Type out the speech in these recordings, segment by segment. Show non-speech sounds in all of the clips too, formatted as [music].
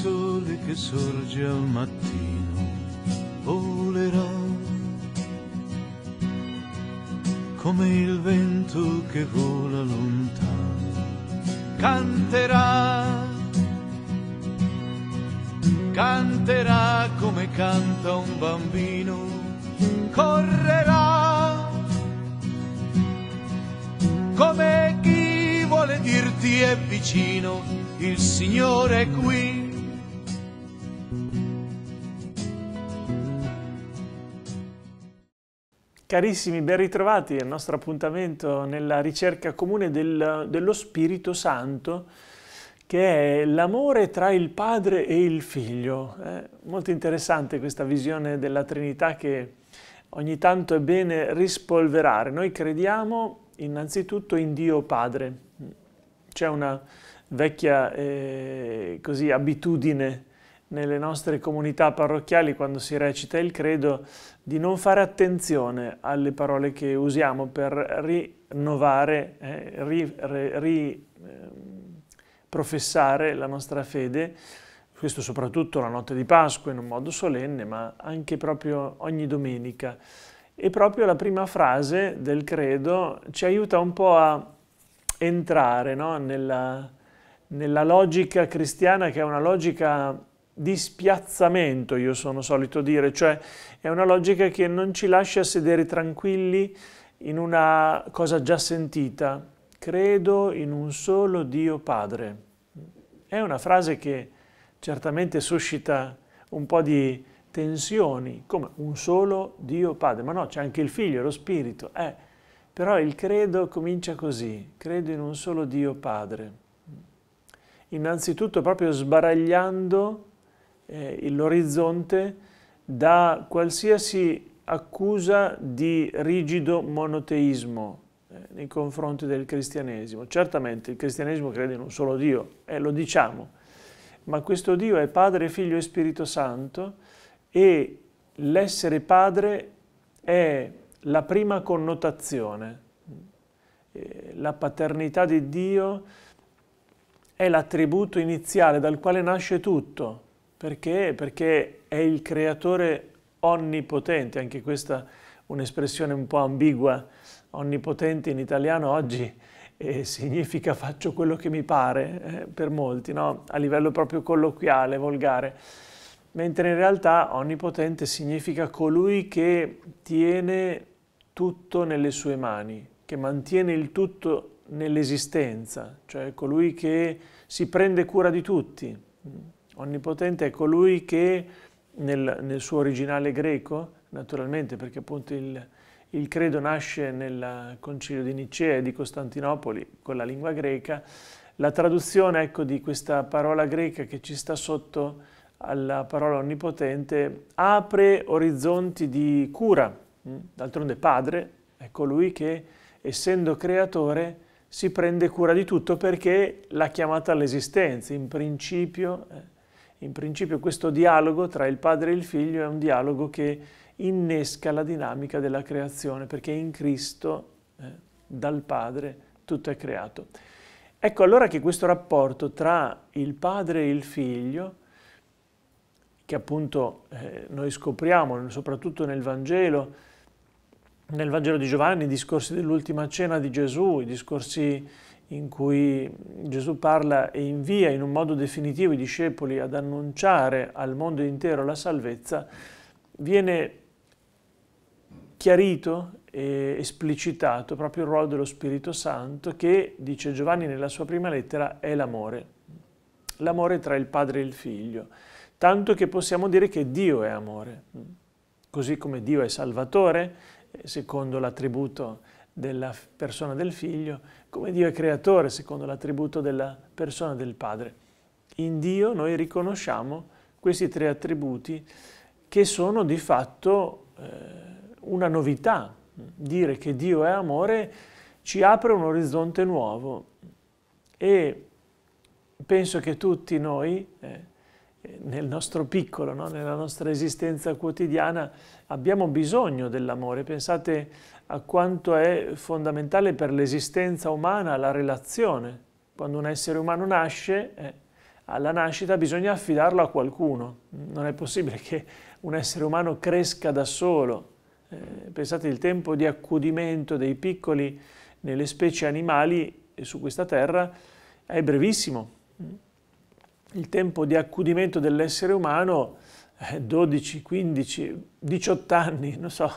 sole che sorge al mattino volerà come il vento che vola lontano canterà canterà come canta un bambino correrà come chi vuole dirti è vicino il Signore è qui Carissimi, ben ritrovati al nostro appuntamento nella ricerca comune del, dello Spirito Santo, che è l'amore tra il Padre e il Figlio. Eh, molto interessante questa visione della Trinità che ogni tanto è bene rispolverare. Noi crediamo innanzitutto in Dio Padre. C'è una vecchia eh, così, abitudine nelle nostre comunità parrocchiali quando si recita il credo di non fare attenzione alle parole che usiamo per rinnovare, eh, ri, ri, eh, la nostra fede, questo soprattutto la notte di Pasqua in un modo solenne, ma anche proprio ogni domenica. E proprio la prima frase del credo ci aiuta un po' a entrare no? nella, nella logica cristiana che è una logica di spiazzamento, io sono solito dire, cioè è una logica che non ci lascia sedere tranquilli in una cosa già sentita. Credo in un solo Dio Padre. È una frase che certamente suscita un po' di tensioni, come un solo Dio Padre, ma no, c'è anche il Figlio, lo Spirito, eh, però il credo comincia così, credo in un solo Dio Padre. Innanzitutto proprio sbaragliando eh, l'orizzonte da qualsiasi accusa di rigido monoteismo eh, nei confronti del cristianesimo. Certamente il cristianesimo crede in un solo Dio, e eh, lo diciamo, ma questo Dio è Padre, Figlio e Spirito Santo e l'essere Padre è la prima connotazione. Eh, la paternità di Dio è l'attributo iniziale dal quale nasce tutto perché? Perché è il creatore onnipotente, anche questa è un'espressione un po' ambigua, onnipotente in italiano oggi eh, significa faccio quello che mi pare eh, per molti, no? a livello proprio colloquiale, volgare, mentre in realtà onnipotente significa colui che tiene tutto nelle sue mani, che mantiene il tutto nell'esistenza, cioè colui che si prende cura di tutti. Onnipotente è colui che nel, nel suo originale greco, naturalmente perché appunto il, il credo nasce nel concilio di Nicea e di Costantinopoli con la lingua greca, la traduzione ecco, di questa parola greca che ci sta sotto alla parola onnipotente apre orizzonti di cura. Mm? D'altronde padre è colui che, essendo creatore, si prende cura di tutto perché l'ha chiamata all'esistenza, in principio... Eh, in principio questo dialogo tra il padre e il figlio è un dialogo che innesca la dinamica della creazione, perché in Cristo, eh, dal Padre, tutto è creato. Ecco allora che questo rapporto tra il padre e il figlio, che appunto eh, noi scopriamo soprattutto nel Vangelo, nel Vangelo di Giovanni, i discorsi dell'ultima cena di Gesù, i discorsi in cui Gesù parla e invia in un modo definitivo i discepoli ad annunciare al mondo intero la salvezza, viene chiarito e esplicitato proprio il ruolo dello Spirito Santo che, dice Giovanni nella sua prima lettera, è l'amore. L'amore tra il Padre e il Figlio. Tanto che possiamo dire che Dio è amore. Così come Dio è Salvatore, secondo l'attributo della persona del figlio, come Dio è creatore secondo l'attributo della persona del padre. In Dio noi riconosciamo questi tre attributi che sono di fatto eh, una novità. Dire che Dio è amore ci apre un orizzonte nuovo e penso che tutti noi, eh, nel nostro piccolo, no? nella nostra esistenza quotidiana, abbiamo bisogno dell'amore. Pensate a quanto è fondamentale per l'esistenza umana la relazione. Quando un essere umano nasce, eh, alla nascita bisogna affidarlo a qualcuno. Non è possibile che un essere umano cresca da solo. Eh, pensate il tempo di accudimento dei piccoli nelle specie animali e su questa terra è brevissimo. Il tempo di accudimento dell'essere umano è 12, 15, 18 anni, non so,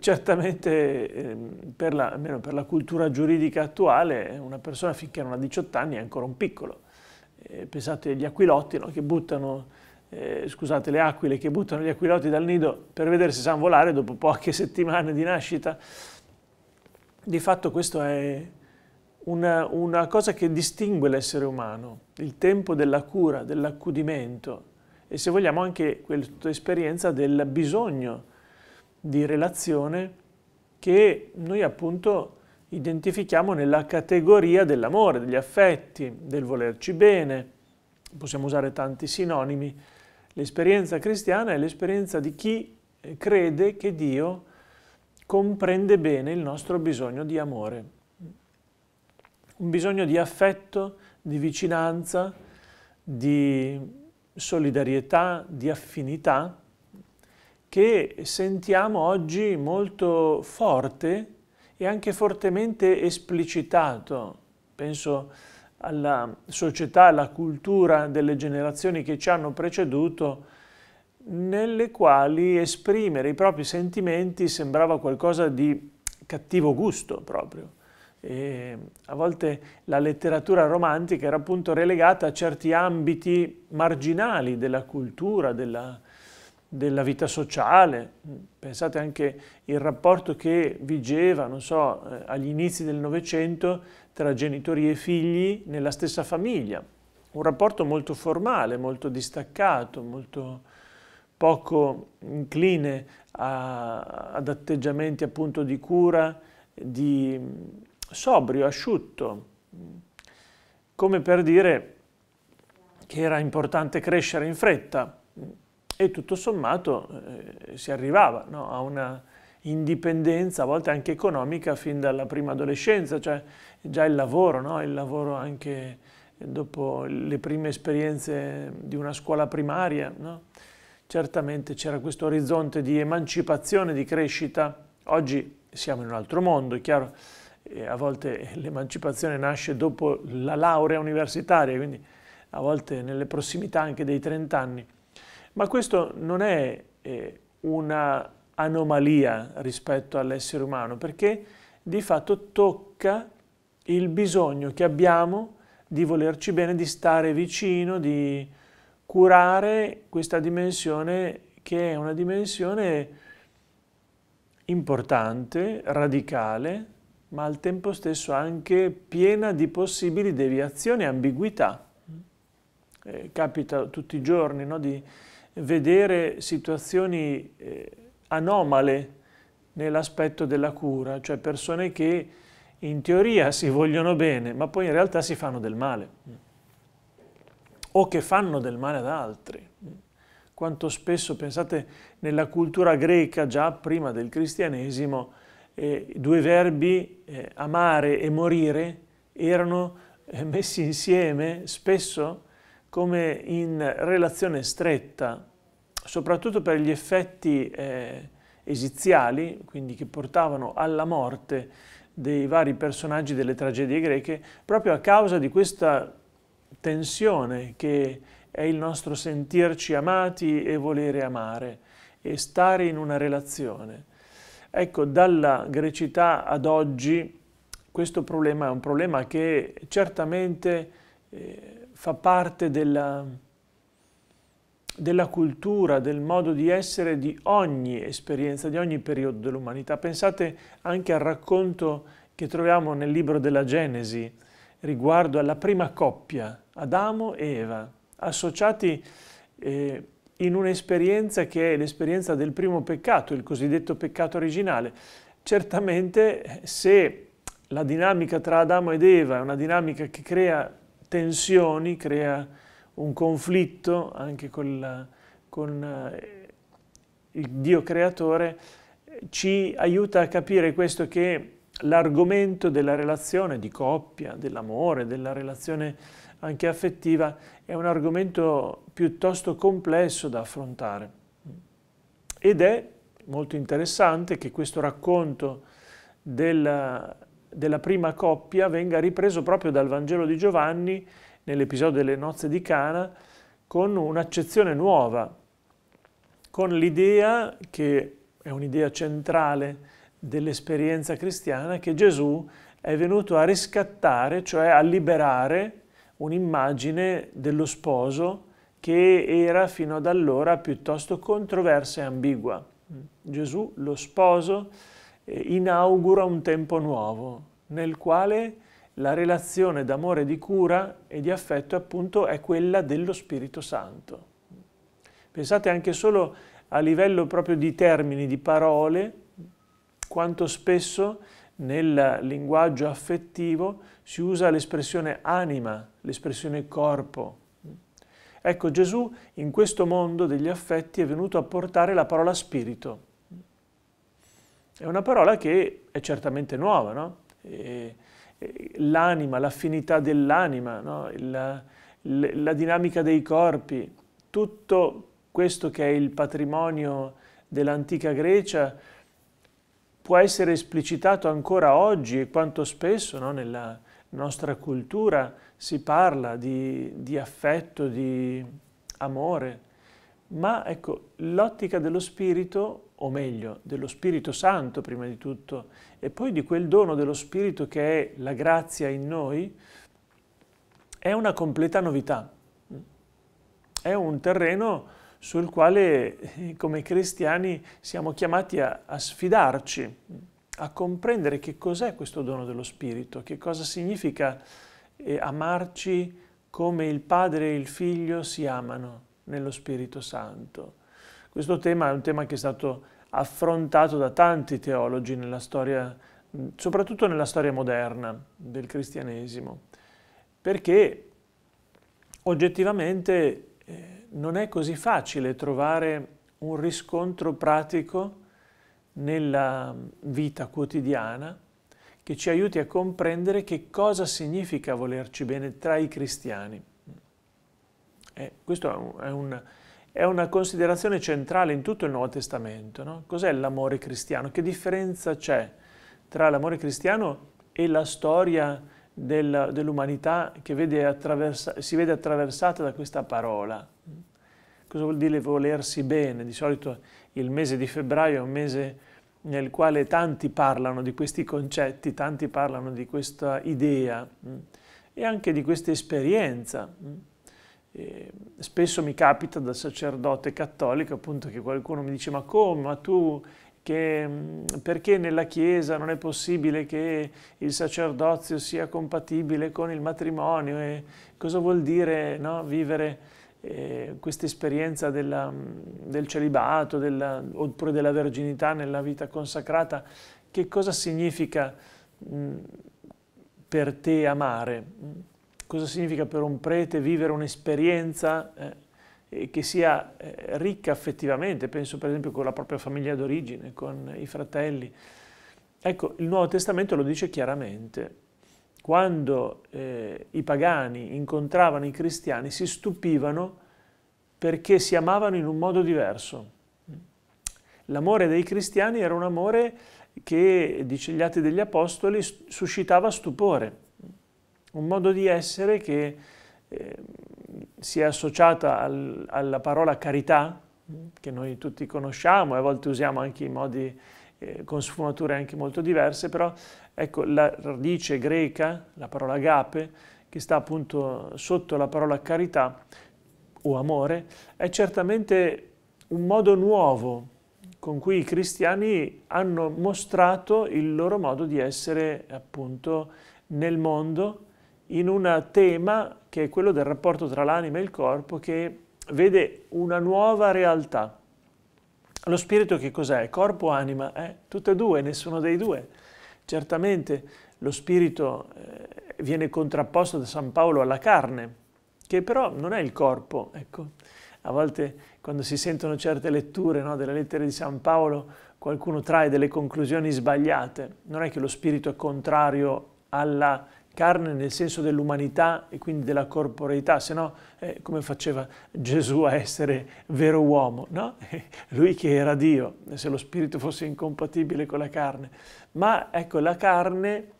certamente ehm, per la, almeno per la cultura giuridica attuale una persona finché non ha 18 anni è ancora un piccolo. Eh, pensate agli aquilotti no? che buttano, eh, scusate, le aquile che buttano gli aquilotti dal nido per vedere se sanno volare dopo poche settimane di nascita. Di fatto questo è una, una cosa che distingue l'essere umano, il tempo della cura, dell'accudimento e se vogliamo anche questa esperienza del bisogno di relazione che noi appunto identifichiamo nella categoria dell'amore, degli affetti, del volerci bene. Possiamo usare tanti sinonimi. L'esperienza cristiana è l'esperienza di chi crede che Dio comprende bene il nostro bisogno di amore, un bisogno di affetto, di vicinanza, di solidarietà, di affinità che sentiamo oggi molto forte e anche fortemente esplicitato. Penso alla società, alla cultura delle generazioni che ci hanno preceduto, nelle quali esprimere i propri sentimenti sembrava qualcosa di cattivo gusto proprio. E a volte la letteratura romantica era appunto relegata a certi ambiti marginali della cultura, della, della vita sociale, pensate anche il rapporto che vigeva, non so, eh, agli inizi del Novecento tra genitori e figli nella stessa famiglia, un rapporto molto formale, molto distaccato, molto poco incline a, ad atteggiamenti appunto di cura, di mm, sobrio, asciutto, come per dire che era importante crescere in fretta, e tutto sommato eh, si arrivava no, a una indipendenza, a volte anche economica, fin dalla prima adolescenza, cioè già il lavoro, no? il lavoro anche dopo le prime esperienze di una scuola primaria. No? Certamente c'era questo orizzonte di emancipazione, di crescita. Oggi siamo in un altro mondo, è chiaro, e a volte l'emancipazione nasce dopo la laurea universitaria, quindi a volte nelle prossimità anche dei 30 anni. Ma questo non è eh, una anomalia rispetto all'essere umano, perché di fatto tocca il bisogno che abbiamo di volerci bene, di stare vicino, di curare questa dimensione che è una dimensione importante, radicale, ma al tempo stesso anche piena di possibili deviazioni e ambiguità. Eh, capita tutti i giorni no, di vedere situazioni eh, anomale nell'aspetto della cura, cioè persone che in teoria si vogliono bene, ma poi in realtà si fanno del male o che fanno del male ad altri. Quanto spesso, pensate, nella cultura greca, già prima del cristianesimo, eh, due verbi, eh, amare e morire, erano eh, messi insieme spesso come in relazione stretta, soprattutto per gli effetti eh, esiziali, quindi che portavano alla morte dei vari personaggi delle tragedie greche, proprio a causa di questa tensione che è il nostro sentirci amati e volere amare e stare in una relazione. Ecco, dalla grecità ad oggi questo problema è un problema che certamente eh, fa parte della, della cultura, del modo di essere di ogni esperienza, di ogni periodo dell'umanità. Pensate anche al racconto che troviamo nel libro della Genesi riguardo alla prima coppia, Adamo e Eva, associati eh, in un'esperienza che è l'esperienza del primo peccato, il cosiddetto peccato originale. Certamente se la dinamica tra Adamo ed Eva è una dinamica che crea tensioni, crea un conflitto anche con, la, eh, il Dio creatore, ci aiuta a capire questo che l'argomento della relazione di coppia, dell'amore, della relazione anche affettiva, è un argomento piuttosto complesso da affrontare. Ed è molto interessante che questo racconto della, della prima coppia venga ripreso proprio dal Vangelo di Giovanni nell'episodio delle nozze di Cana, con un'accezione nuova, con l'idea che è un'idea centrale dell'esperienza cristiana che Gesù è venuto a riscattare, cioè a liberare un'immagine dello sposo che era fino ad allora piuttosto controversa e ambigua. Gesù, lo sposo, eh, inaugura un tempo nuovo nel quale la relazione d'amore, di cura e di affetto appunto è quella dello Spirito Santo. Pensate anche solo a livello proprio di termini, di parole, quanto spesso nel linguaggio affettivo si usa l'espressione anima, l'espressione corpo. Ecco, Gesù in questo mondo degli affetti è venuto a portare la parola spirito. È una parola che è certamente nuova, no? E l'anima, l'affinità dell'anima, no? la, la dinamica dei corpi, tutto questo che è il patrimonio dell'antica Grecia può essere esplicitato ancora oggi e quanto spesso no? nella nostra cultura si parla di, di affetto, di amore, ma ecco, l'ottica dello spirito o meglio, dello Spirito Santo prima di tutto, e poi di quel dono dello Spirito che è la grazia in noi, è una completa novità. È un terreno sul quale come cristiani siamo chiamati a, a sfidarci, a comprendere che cos'è questo dono dello Spirito, che cosa significa eh, amarci come il Padre e il Figlio si amano nello Spirito Santo questo tema è un tema che è stato affrontato da tanti teologi nella storia, soprattutto nella storia moderna del cristianesimo, perché oggettivamente eh, non è così facile trovare un riscontro pratico nella vita quotidiana che ci aiuti a comprendere che cosa significa volerci bene tra i cristiani. Eh, questo è un, è un è una considerazione centrale in tutto il Nuovo Testamento. No? Cos'è l'amore cristiano? Che differenza c'è tra l'amore cristiano e la storia del, dell'umanità che vede si vede attraversata da questa parola? Cosa vuol dire volersi bene? Di solito il mese di febbraio è un mese nel quale tanti parlano di questi concetti, tanti parlano di questa idea mm, e anche di questa esperienza. Mm. Eh, spesso mi capita da sacerdote cattolico appunto che qualcuno mi dice ma come, ma tu che, mhmm, perché nella Chiesa non è possibile che il sacerdozio sia compatibile con il matrimonio e cosa vuol dire no, vivere eh, questa esperienza della, mhmm, del celibato della, oppure della verginità nella vita consacrata, che cosa significa mh, mhmm, per te amare? cosa significa per un prete vivere un'esperienza eh, che sia eh, ricca affettivamente, penso per esempio con la propria famiglia d'origine, con i fratelli. Ecco, il Nuovo Testamento lo dice chiaramente. Quando eh, i pagani incontravano i cristiani si stupivano perché si amavano in un modo diverso. L'amore dei cristiani era un amore che, dice gli Atti degli Apostoli, suscitava stupore un modo di essere che eh, si è associata al, alla parola carità, che noi tutti conosciamo e a volte usiamo anche in modi eh, con sfumature anche molto diverse, però ecco la radice greca, la parola agape, che sta appunto sotto la parola carità o amore, è certamente un modo nuovo con cui i cristiani hanno mostrato il loro modo di essere appunto nel mondo in un tema che è quello del rapporto tra l'anima e il corpo che vede una nuova realtà. Lo spirito che cos'è? Corpo o anima? Eh? Tutte e due, nessuno dei due. Certamente lo spirito eh, viene contrapposto da San Paolo alla carne, che però non è il corpo. Ecco. A volte quando si sentono certe letture no, delle lettere di San Paolo qualcuno trae delle conclusioni sbagliate. Non è che lo spirito è contrario alla carne carne nel senso dell'umanità e quindi della corporeità, se no eh, come faceva Gesù a essere vero uomo, no? [laughs] Lui che era Dio, se lo spirito fosse incompatibile con la carne. Ma ecco, la carne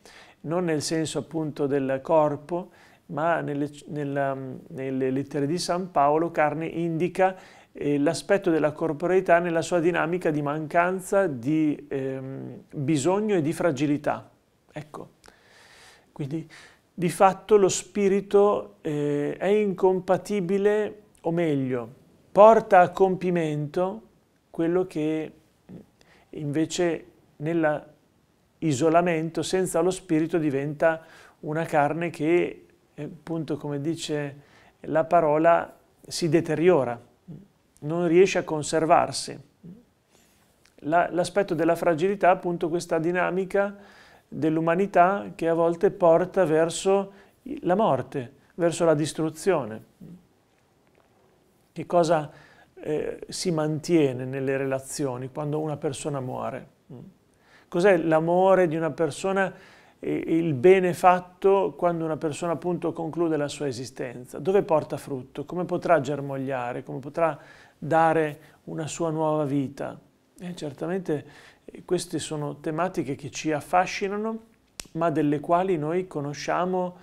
non nel senso appunto del corpo, ma nelle, nella, nelle lettere di San Paolo carne indica eh, l'aspetto della corporeità nella sua dinamica di mancanza, di ehm, bisogno e di fragilità. Ecco. Quindi di fatto lo spirito eh, è incompatibile, o meglio, porta a compimento quello che mm, invece nell'isolamento senza lo spirito diventa una carne che, eh, appunto come dice la parola, si deteriora, non riesce a conservarsi. L'aspetto della fragilità, appunto questa dinamica dell'umanità che a volte porta verso la morte, verso la distruzione. Che cosa eh, si mantiene nelle relazioni quando una persona muore? Mm. Cos'è l'amore di una persona, e il bene fatto quando una persona appunto conclude la sua esistenza? Dove porta frutto? Come potrà germogliare? Come potrà dare una sua nuova vita? Eh, certamente queste sono tematiche che ci affascinano, ma delle quali noi conosciamo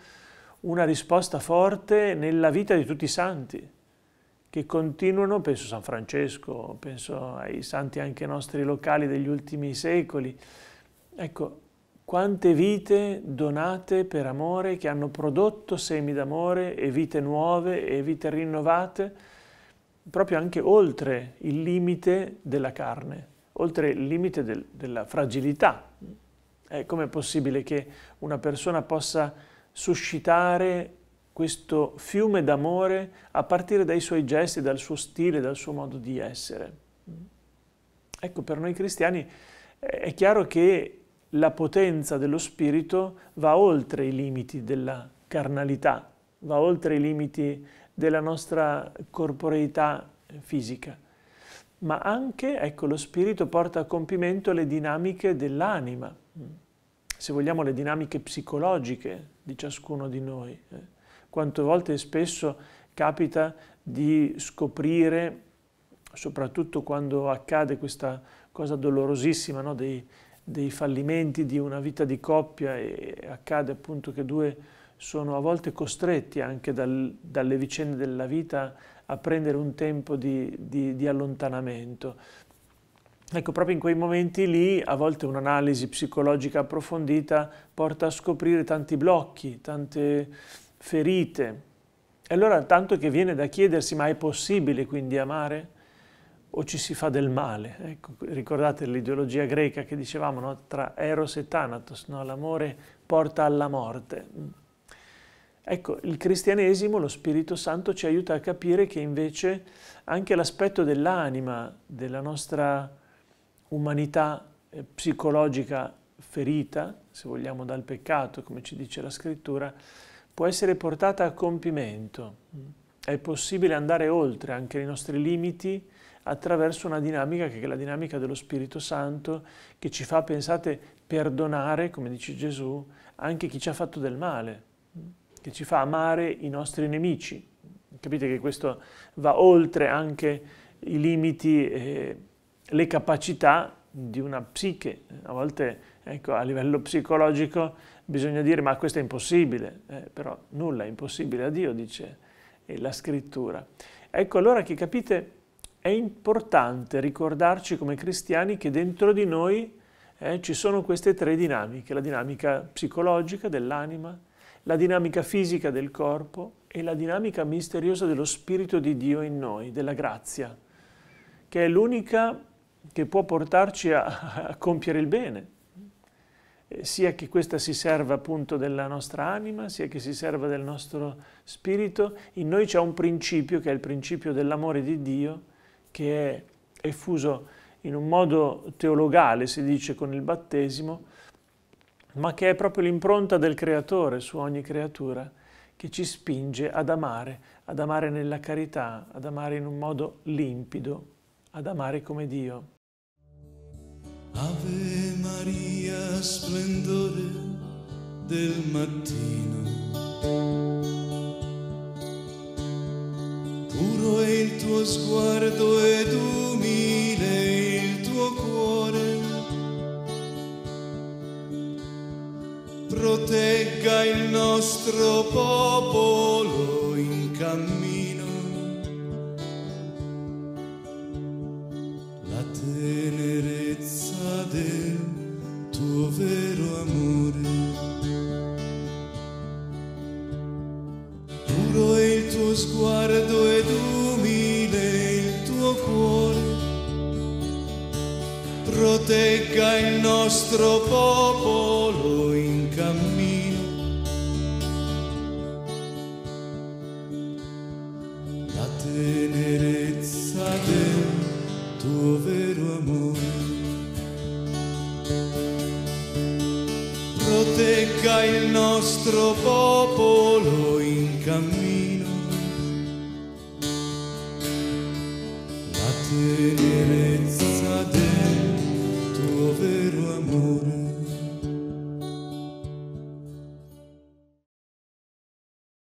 una risposta forte nella vita di tutti i santi, che continuano, penso a San Francesco, penso ai santi anche nostri locali degli ultimi secoli. Ecco, quante vite donate per amore che hanno prodotto semi d'amore e vite nuove e vite rinnovate, proprio anche oltre il limite della carne oltre il limite del, della fragilità. Eh, Come è possibile che una persona possa suscitare questo fiume d'amore a partire dai suoi gesti, dal suo stile, dal suo modo di essere? Ecco, per noi cristiani è chiaro che la potenza dello spirito va oltre i limiti della carnalità, va oltre i limiti della nostra corporeità fisica ma anche ecco, lo spirito porta a compimento le dinamiche dell'anima, mm. se vogliamo le dinamiche psicologiche di ciascuno di noi. Eh. Quante volte e spesso capita di scoprire, soprattutto quando accade questa cosa dolorosissima no? dei, dei fallimenti di una vita di coppia e accade appunto che due sono a volte costretti anche dal, dalle vicende della vita a prendere un tempo di, di, di allontanamento. Ecco, proprio in quei momenti lì a volte un'analisi psicologica approfondita porta a scoprire tanti blocchi, tante ferite. E allora tanto che viene da chiedersi ma è possibile quindi amare? O ci si fa del male? Ecco, ricordate l'ideologia greca che dicevamo no? tra Eros e Thanatos, no? l'amore porta alla morte. Ecco, il cristianesimo, lo Spirito Santo ci aiuta a capire che invece anche l'aspetto dell'anima, della nostra umanità eh, psicologica ferita, se vogliamo dal peccato, come ci dice la scrittura, può essere portata a compimento. È possibile andare oltre anche i nostri limiti attraverso una dinamica che è la dinamica dello Spirito Santo che ci fa, pensate, perdonare, come dice Gesù, anche chi ci ha fatto del male che ci fa amare i nostri nemici. Capite che questo va oltre anche i limiti, e eh, le capacità di una psiche. A volte, ecco, a livello psicologico bisogna dire ma questo è impossibile, eh, però nulla è impossibile a Dio, dice eh, la scrittura. Ecco allora che capite, è importante ricordarci come cristiani che dentro di noi eh, ci sono queste tre dinamiche, la dinamica psicologica dell'anima, la dinamica fisica del corpo e la dinamica misteriosa dello Spirito di Dio in noi, della grazia, che è l'unica che può portarci a, a compiere il bene, eh, sia che questa si serva appunto della nostra anima, sia che si serva del nostro spirito, in noi c'è un principio che è il principio dell'amore di Dio, che è effuso in un modo teologale, si dice, con il battesimo, ma che è proprio l'impronta del creatore su ogni creatura che ci spinge ad amare, ad amare nella carità, ad amare in un modo limpido, ad amare come Dio. Ave Maria, splendore del mattino, puro è il tuo sguardo e nostro popolo in cammino. La tenerezza del tuo vero amore. Puro è il tuo sguardo ed umile il tuo cuore. Protegga il nostro popolo in cammino. outro